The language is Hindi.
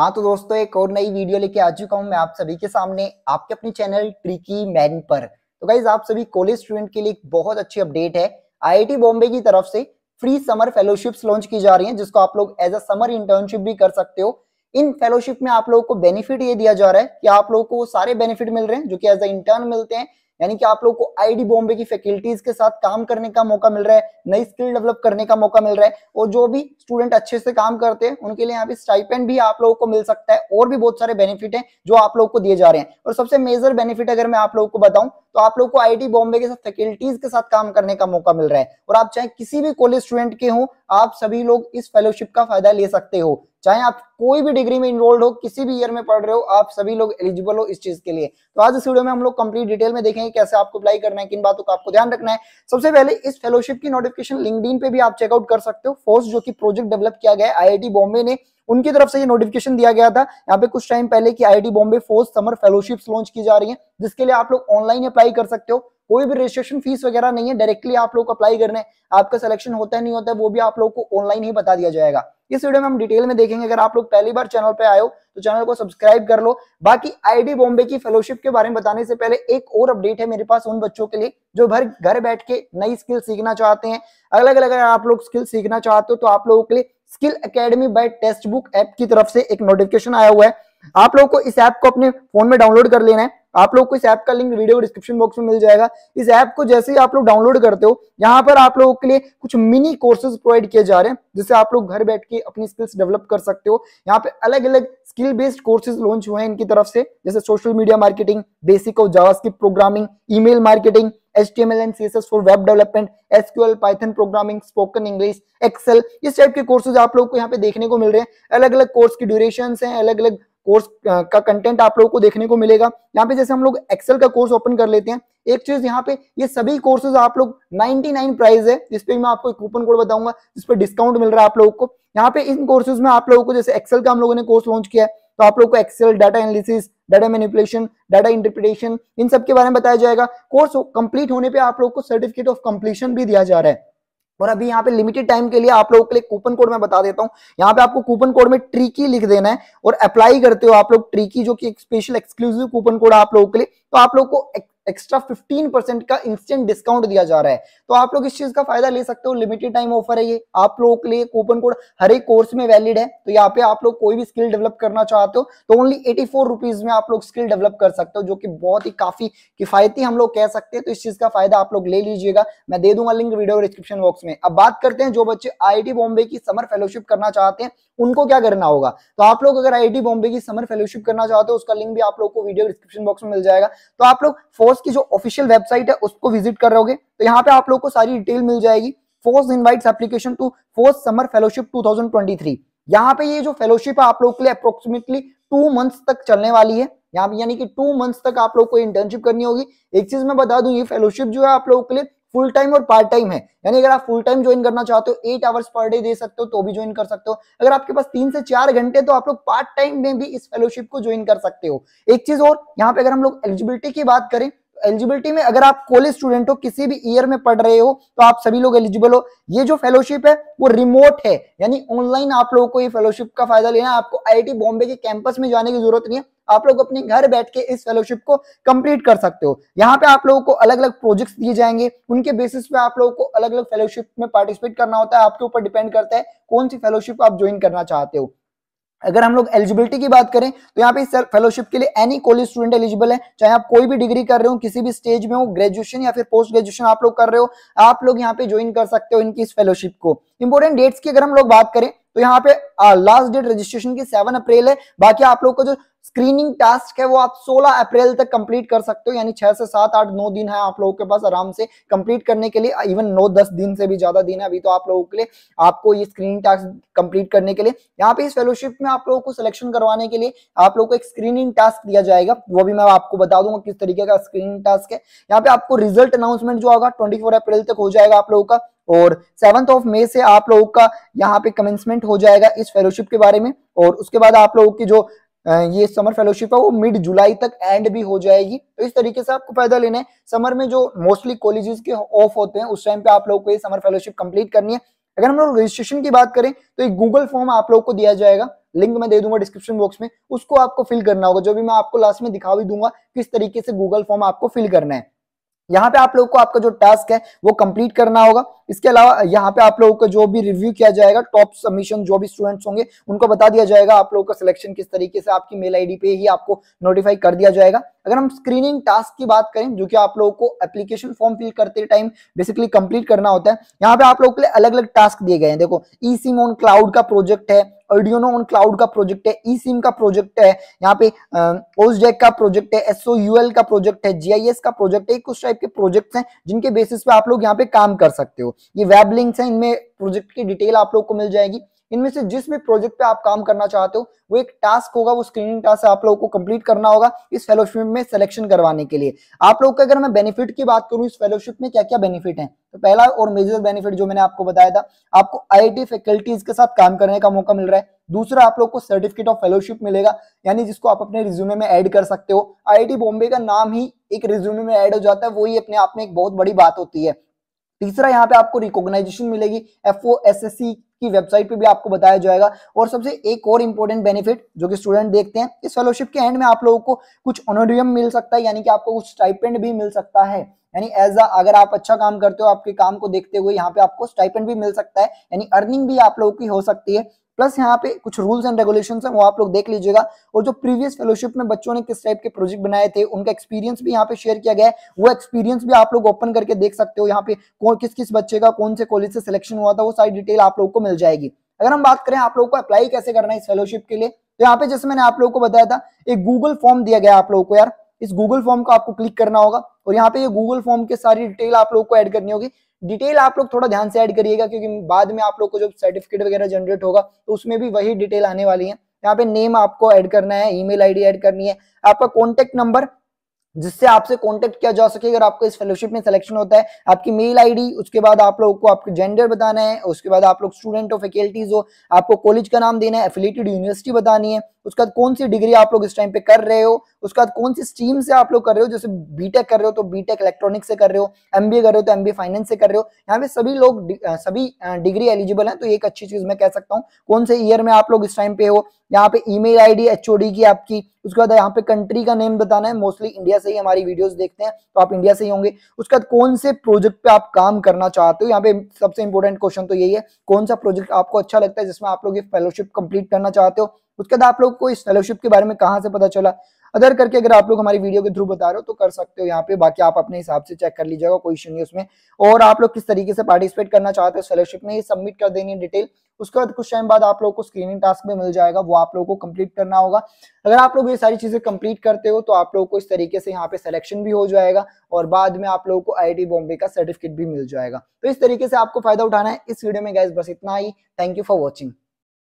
हाँ तो दोस्तों एक और नई वीडियो लेके आ चुका हूँ मैं आप सभी के सामने आपके अपने चैनल ट्रिकी मैन पर तो गाइज आप सभी कॉलेज स्टूडेंट के लिए एक बहुत अच्छी अपडेट है आईआईटी बॉम्बे की तरफ से फ्री समर फेलोशिप्स लॉन्च की जा रही है जिसको आप लोग एज अ समर इंटर्नशिप भी कर सकते हो इन फेलोशिप में आप लोगों को बेनिफिट ये दिया जा रहा है कि आप लोगों को सारे बेनिफिट मिल रहे हैं जो कि एज अ इंटर्न मिलते हैं यानी कि आप लोग को आईडी बॉम्बे की फैकल्टीज के साथ काम करने का मौका मिल रहा है नई स्किल डेवलप करने का मौका मिल रहा है और जो भी स्टूडेंट अच्छे से काम करते हैं उनके लिए यहाँ पे स्टाइपेंड भी आप लोगों को मिल सकता है और भी बहुत सारे बेनिफिट है जो आप लोग को दिए जा रहे हैं और सबसे मेजर बेनिफिट अगर मैं आप लोगों को बताऊं तो आप लोग को आई बॉम्बे के साथ फैकल्टीज के साथ काम करने का मौका मिल रहा है और आप चाहे किसी भी कॉलेज स्टूडेंट के हूँ आप सभी लोग इस फेलोशिप का फायदा ले सकते हो चाहे आप कोई भी डिग्री में इनरोल्ड हो किसी भी ईयर में पढ़ रहे हो आप सभी लोग एलिजिबल हो इस चीज के लिए तो आज इस वीडियो में हम लोग कंप्लीट डिटेल में देखेंगे कैसे आपको अप्लाई करना है किन बातों का आपको ध्यान रखना है सबसे पहले इस फेलोशिप की नोटिफिकेशन इन पे भी आप चेकआउट कर सकते हो फोर्स जो की प्रोजेक्ट डेवलप किया गया आई आईआईटी बॉम्बे ने उनकी तरफ से ये नोटिफिकेशन दिया गया था यहाँ पे कुछ टाइम पहले की IIT Bombay force summer fellowships launch की जा रही है जिसके लिए आप लोग ऑनलाइन अप्लाई कर सकते हो कोई भी रजिस्ट्रेशन फीस वगैरह नहीं है डायरेक्टली आप लोग अप्लाई करने आपका सिलेक्शन होता है नहीं होता है वो भी आप लोग को ऑनलाइन ही बता दिया जाएगा इस वीडियो में हम डिटेल में देखेंगे अगर आप लोग पहली बार चैनल पे आए हो तो चैनल को सब्सक्राइब कर लो बाकी आईडी बॉम्बे की फेलोशिप के बारे में बताने से पहले एक और अपडेट है मेरे पास उन बच्चों के लिए जो भर घर बैठ के नई स्किल सीखना चाहते हैं अलग अलग अगर आप लोग स्किल सीखना चाहते हो तो आप लोगों के लिए skill academy by text book app की तरफ से एक नोटिफिकेशन आया हुआ है आप लोगों को इस ऐप को अपने फोन में डाउनलोड कर लेना है आप लोग को इस ऐप का लिंक वीडियो डिस्क्रिप्शन बॉक्स में मिल जाएगा इस ऐप को जैसे ही आप लोग डाउनलोड करते हो यहाँ पर आप लोगों के लिए कुछ मिनी कोर्सेज प्रोवाइड किए जा रहे हैं जिससे आप लोग घर बैठ के अपनी स्किल्स डेवलप कर सकते हो यहाँ पे अलग अलग स्किल बेस्ड कोर्सेज लॉन्च हुए हैं इनकी तरफ से जैसे social media marketing basic of JavaScript programming email marketing HTML and CSS for web development, SQL, Python programming, spoken English, Excel इस टाइप के कोर्सेज आप लोग को यहाँ पे देखने को मिल रहे हैं अलग अलग कोर्स की ड्यूरेशन हैं अलग अलग कोर्स का कंटेंट आप लोगों को देखने को मिलेगा यहाँ पे जैसे हम लोग एक्सेल का कोर्स ओपन कर लेते हैं एक चीज यहाँ पे ये सभी कोर्सेज आप लोग 99 प्राइस है जिसपे मैं आपको कूपन कोड बताऊंगा जिसपे डिस्काउंट मिल रहा है आप लोगों को यहाँ पे इन कोर्सेज में आप लोगों को जैसे एक्सेल का हम लोगों ने कोर्स लॉन्च किया है तो आप लोग को Excel data analysis data manipulation data interpretation इन सब के बारे में बताया जाएगा कोर्स कंप्लीट होने पर आप लोग को सर्टिफिकेट ऑफ कंप्लीशन भी दिया जा रहा है और अभी यहाँ पे लिमिटेड टाइम के लिए आप लोगों के लिए कूपन कोड मैं बता देता हूँ यहाँ पे आपको कूपन कोड में ट्रिकी लिख देना है और अप्लाई करते हो आप लोग ट्रिकी जो कि स्पेशल एक्सक्लूसिव कूपन कोड आप लोगों के लिए तो आप लोग को एक्स्ट्रा 15% परसेंट का इंस्टेंट डिस्काउंट दिया जा रहा है तो आप लोग इस चीज का फायदा ले सकते हो लिमिटेड टाइम ऑफर है ये आप लोगों के लिए कूपन कोड हर एक कोर्स में वैलिड है तो यहाँ पे आप लोग कोई भी स्किल डेवलप करना चाहते हो तो ओनली एटी फोर में आप लोग स्किल डेवलप कर सकते हो जो कि बहुत ही काफी किफायती हम लोग कह सकते हैं तो इस चीज का फायदा आप लोग ले लीजिएगा मैं दे दूंगा लिंक वीडियो डिस्क्रिप्शन बॉक्स में अब बात करते हैं जो बच्चे आई बॉम्बे की समर फेलोशिप करना चाहते हैं उनको क्या करना होगा तो आप लोग अगर आई बॉम्बे की समर फेलोशिप करना चाहते हो उसका लिंक भी आप लोग को वीडियो डिस्क्रिप्शन बॉक्स में मिल जाएगा तो आप लोग फोर्स की जो ऑफिशियल वेबसाइट है उसको विजिट कर रहोगे तो यहाँ पे आप लोग को सारी डिटेल मिल जाएगी force invites application to force summer fellowship 2023 यहाँ पे ये जो फेलोशिप है आप लोग के लिए अप्रोक्सिमेटली टू मंथ्स तक चलने वाली है यहाँ पे यानी कि टू मंथ्स तक आप लोग को इंटर्नशिप करनी होगी एक चीज मैं बता दू ये फेलोशिप जो है आप लोगों के लिए फुल टाइम और पार्ट टाइम है यानी अगर आप फुल टाइम ज्वाइन करना चाहते हो एट आवर्स पर डे दे सकते हो तो भी ज्वाइन कर सकते हो अगर आपके पास तीन से चार घंटे तो आप लोग पार्ट टाइम में भी इस फेलोशिप को ज्वाइन कर सकते हो एक चीज और यहाँ पे अगर हम लोग एलिजिबिलिटी की बात करें एलिजिबिलिटी में अगर आप कॉलेज स्टूडेंट हो किसी भी ईयर में पढ़ रहे हो तो आप सभी लोग एलिजिबल हो ये जो फेलोशिप है वो रिमोट है यानी ऑनलाइन आप लोगों को ये फेलोशिप का फायदा लेना आपको आई बॉम्बे के कैंपस में जाने की जरूरत नहीं है आप लोग अपने घर बैठ के इस फेलोशिप को कंप्लीट कर सकते हो यहाँ पे आप लोगों को अलग अलग प्रोजेक्ट्स दिए जाएंगे उनके बेसिस पे आप लोगों को अलग अलग फेलोशिप में पार्टिसिपेट करना होता है आपके ऊपर डिपेंड करता है कौन सी फेलोशिप आप ज्वाइन करना चाहते हो अगर हम लोग एलिजिबिलिटी की बात करें तो यहाँ पे फेलोशिप के लिए एनी कॉलेज स्टूडेंट एलिजिबल है चाहे आप कोई भी डिग्री कर रहे हो किसी भी स्टेज में हो ग्रेजुएशन या फिर पोस्ट ग्रेजुएशन आप लोग कर रहे हो आप लोग यहाँ पे ज्वाइन कर सकते हो इनकी इस फेलोशिप को इंपोर्टेंट डेट्स की अगर हम लोग बात करें तो यहाँ पे लास्ट डेट रजिस्ट्रेशन की सेवन अप्रैल है बाकी आप लोग का जो स्क्रीनिंग टास्क है वो आप 16 अप्रैल तक कंप्लीट कर सकते हो यानी छह से सात आठ नौ दिन है आप लोगों के पास आराम से कंप्लीट करने के लिए इवन नौ दस दिन से भी ज्यादा दिन है अभी तो आप लोगों के लिए आपको ये स्क्रीनिंग टास्क कंप्लीट करने के लिए यहाँ पे इस फेलोशिप में आप लोगों को सिलेक्शन करवाने के लिए आप लोगों को एक स्क्रीनिंग टास्क दिया जाएगा वो भी मैं आपको बता दूंगा किस तरीके का स्क्रीनिंग टास्क है यहाँ पे आपको रिजल्ट अनाउंसमेंट जो होगा ट्वेंटी अप्रैल तक हो जाएगा आप लोगों का और सेवंथ ऑफ मे से आप लोगों का यहाँ पे कमेंसमेंट हो जाएगा इस फेलोशिप के बारे में और उसके बाद आप लोगों की जो ये समर फेलोशिप है वो मिड जुलाई तक एंड भी हो जाएगी तो इस तरीके से आपको फायदा लेना है समर में जो मोस्टली कॉलेजेस के ऑफ होते हैं उस टाइम पे आप लोगों को ये समर फेलोशिप कंप्लीट करनी है अगर हम लोग रजिस्ट्रेशन की बात करें तो एक गूगल फॉर्म आप लोग को दिया जाएगा लिंक मैं दे दूंगा डिस्क्रिप्शन बॉक्स में उसको आपको फिल करना होगा जो भी मैं आपको लास्ट में दिखा भी दूंगा किस तरीके से गूगल फॉर्म आपको फिल करना है यहाँ पे आप लोगों को आपका जो टास्क है वो कंप्लीट करना होगा इसके अलावा यहाँ पे आप लोगों का जो भी रिव्यू किया जाएगा टॉप सबमिशन जो भी स्टूडेंट्स होंगे उनको बता दिया जाएगा आप लोगों का सिलेक्शन किस तरीके से आपकी मेल आईडी पे ही आपको नोटिफाई कर दिया जाएगा अगर हम स्क्रीनिंग टास्क की बात करें जो कि आप लोगों को एप्लीकेशन फॉर्म फिल करते टाइम बेसिकली कंप्लीट करना होता है यहाँ पे आप लोगों के लिए अलग अलग टास्क दिए गए हैं देखो ई e क्लाउड का प्रोजेक्ट है अर्डियोनो ऑन क्लाउड का प्रोजेक्ट है ई सिम का प्रोजेक्ट है यहाँ पे ओसडेक का प्रोजेक्ट है एसओ का प्रोजेक्ट है जीआईएस का प्रोजेक्ट है कुछ टाइप के प्रोजेक्ट है जिनके बेसिस पे आप लोग यहाँ पे काम कर सकते हो ये वेब लिंक्स है इनमें प्रोजेक्ट की डिटेल आप लोग को मिल जाएगी इनमें से जिस भी प्रोजेक्ट पे आप काम करना चाहते हो वो एक टास्क होगा वो स्क्रीनिंग टास्क आप लोगों को कंप्लीट करना होगा इस फेलोशिप में सिलेक्शन करवाने के लिए आप लोग का अगर मैं बेनिफिट की बात करूँ इस फेलोशिप में क्या क्या बेनिफिट है तो पहला और मेजर बेनिफिट जो मैंने आपको बताया था आपको आई फैकल्टीज के साथ काम करने का मौका मिल रहा है दूसरा आप लोग को सर्टिफिकेट ऑफ फेलोशिप मिलेगा यानी जिसको आप अपने रिज्यूमे में ऐड कर सकते हो आईआईटी बॉम्बे का नाम ही एक रिज्यूमे में ऐड हो जाता है वही अपने आप में एक बहुत बड़ी बात होती है तीसरा यहाँ पे आपको रिकॉग्नाइजेशन मिलेगी F O S S C की वेबसाइट पे भी आपको बताया जाएगा और सबसे एक और इम्पोर्टेंट बेनिफिट जो कि स्टूडेंट देखते हैं इस फेलोशिप के एंड में आप लोगों को कुछ ऑनोडियम मिल सकता है यानी कि आपको कुछ स्टाइपेंड भी मिल सकता है यानी एज अ अगर आप अच्छा काम करते हो आपके काम को देखते हुए यहाँ पे आपको स्टाइपेंड भी मिल सकता है यानी अर्निंग भी आप लोगों की हो सकती है प्लस यहाँ पे कुछ रूल्स एंड रेगुलेशन है वो आप लोग देख लीजिएगा और जो प्रीवियस फेलोशिप में बच्चों ने किस टाइप के प्रोजेक्ट बनाए थे उनका एक्सपीरियंस भी यहाँ पे शेयर किया गया है वो एक्सपीरियंस भी आप लोग ओपन करके देख सकते हो यहाँ पे कौन किस किस बच्चे का कौन से कॉलेज से सिलेक्शन हुआ था वो सारी डिटेल आप लोग को मिल जाएगी अगर हम बात करें आप लोग को अप्लाई कैसे करना है इस फेलोशिप के लिए तो यहाँ पे जैसे मैंने आप लोग को बताया था एक गूगल फॉर्म दिया गया आप लोगों को यार इस गूगल फॉर्म को आपको क्लिक करना होगा और यहाँ पे ये गूगल फॉर्म के सारी डिटेल आप लोग को ऐड करनी होगी डिटेल आप लोग थोड़ा ध्यान से ऐड करिएगा क्योंकि बाद में आप लोग को जब सर्टिफिकेट वगैरह जनरेट होगा तो उसमें भी वही डिटेल आने वाली है यहाँ पे नेम आपको ऐड करना है ईमेल आईडी ऐड करनी है आपका कॉन्टेक्ट नंबर जिससे आपसे कांटेक्ट किया जा सके अगर आपको इस फेलोशिप में सिलेक्शन होता है आपकी मेल आईडी उसके बाद आप लोगों को आपके जेंडर बताना है उसके बाद आप लोग स्टूडेंट ऑफ फैकल्टीज हो आपको कॉलेज का नाम देना है एफिलेटेड यूनिवर्सिटी बतानी है उसके बाद कौन सी डिग्री आप लोग इस टाइम पे कर रहे हो उसके बाद कौन सी स्ट्रीम से आप लोग कर रहे हो जैसे बीटेक कर रहे हो तो बीटेक इलेक्ट्रॉनिक्स से कर रहे हो एमबीए कर रहे हो तो एमबीए फाइनेंस से कर रहे हो यहाँ पे सभी लोग सभी डिग्री एलिजिबल है तो एक अच्छी चीज मैं कह सकता हूँ कौन से ईयर में आप लोग इस टाइम पे हो यहाँ पे ईमेल आईडी एचओडी की आपकी उसके बाद यहाँ पे कंट्री का नेम बताना है मोस्टली इंडिया से ही हमारी वीडियोस देखते हैं तो आप इंडिया से ही होंगे उसके बाद कौन से प्रोजेक्ट पे आप काम करना चाहते हो यहाँ पे सबसे इंपॉर्टेंट क्वेश्चन तो यही है कौन सा प्रोजेक्ट आपको अच्छा लगता है जिसमें आप लोग ये फेलोशिप कंप्लीट करना चाहते हो उसके बाद आप लोग को इस फेलोशिप के बारे में कहाँ से पता चला अदर करके अगर आप लोग हमारी वीडियो के थ्रू बता रहे हो तो कर सकते हो यहाँ पे बाकी आप अपने हिसाब से चेक कर लीजिएगा कोई नहीं उसमें और आप लोग किस तरीके से पार्टिसिपेट करना चाहते हो फेलोशिप में ये सबमिट कर देनी डिटेल उसके बाद कुछ टाइम बाद आप लोग को स्क्रीनिंग टास्क में मिल जाएगा वो आप लोग को कंप्लीट करना होगा अगर आप लोग ये सारी चीजें कंप्लीट करते हो तो आप लोग को इस तरीके से यहाँ पे सिलेक्शन भी हो जाएगा और बाद में आप लोगों को आई बॉम्बे का सर्टिफिकेट भी मिल जाएगा तो इस तरीके से आपको फायदा उठाना है इस वीडियो में गैस बस इतना ही थैंक यू फॉर वॉचिंग